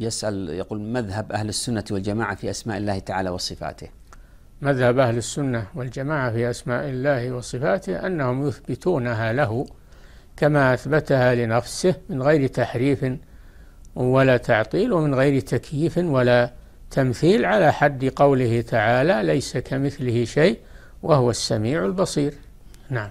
يسأل يقول مذهب أهل السنة والجماعة في أسماء الله تعالى وصفاته مذهب أهل السنة والجماعة في أسماء الله وصفاته أنهم يثبتونها له كما أثبتها لنفسه من غير تحريف ولا تعطيل ومن غير تكييف ولا تمثيل على حد قوله تعالى ليس كمثله شيء وهو السميع البصير نعم